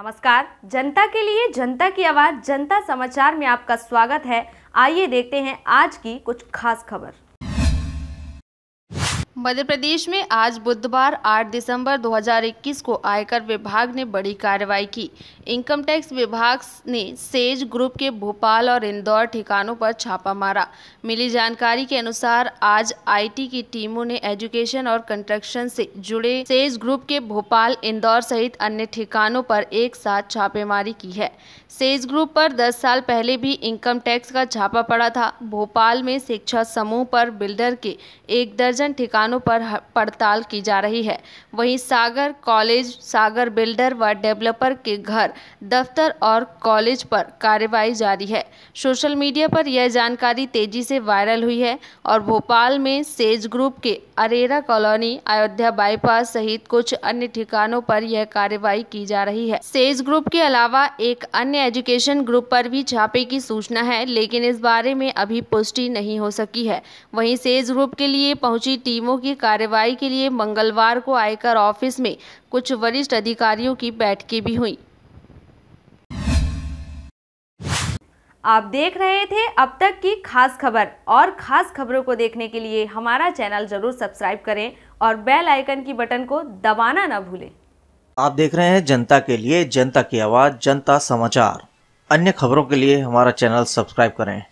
नमस्कार जनता के लिए जनता की आवाज जनता समाचार में आपका स्वागत है आइए देखते हैं आज की कुछ खास खबर मध्य प्रदेश में आज बुधवार 8 दिसंबर 2021 को आयकर विभाग ने बड़ी कार्रवाई की इनकम टैक्स विभाग ने सेज ग्रुप के भोपाल और इंदौर ठिकानों पर छापा मारा मिली जानकारी के अनुसार आज आईटी की टीमों ने एजुकेशन और कंस्ट्रक्शन से जुड़े सेज ग्रुप के भोपाल इंदौर सहित अन्य ठिकानों पर एक साथ छापेमारी की है सेज ग्रुप पर दस साल पहले भी इनकम टैक्स का छापा पड़ा था भोपाल में शिक्षा समूह पर बिल्डर के एक दर्जन ठिकानों दुकानों पर पड़ताल की जा रही है वहीं सागर कॉलेज सागर बिल्डर व डेवलपर के घर दफ्तर और कॉलेज पर कार्रवाई जारी है सोशल मीडिया पर यह जानकारी तेजी से वायरल हुई है और भोपाल में सेज ग्रुप के अरेरा कॉलोनी अयोध्या बाईपास सहित कुछ अन्य ठिकानों पर यह कार्रवाई की जा रही है सेज ग्रुप के अलावा एक अन्य एजुकेशन ग्रुप पर भी छापे की सूचना है लेकिन इस बारे में अभी पुष्टि नहीं हो सकी है वहीं सेज ग्रुप के लिए पहुंची टीमों की कार्रवाई के लिए मंगलवार को आयकर ऑफिस में कुछ वरिष्ठ अधिकारियों की बैठकें भी हुई आप देख रहे थे अब तक की खास खबर और खास खबरों को देखने के लिए हमारा चैनल जरूर सब्सक्राइब करें और बेल आइकन की बटन को दबाना ना भूलें आप देख रहे हैं जनता के लिए जनता की आवाज़ जनता समाचार अन्य खबरों के लिए हमारा चैनल सब्सक्राइब करें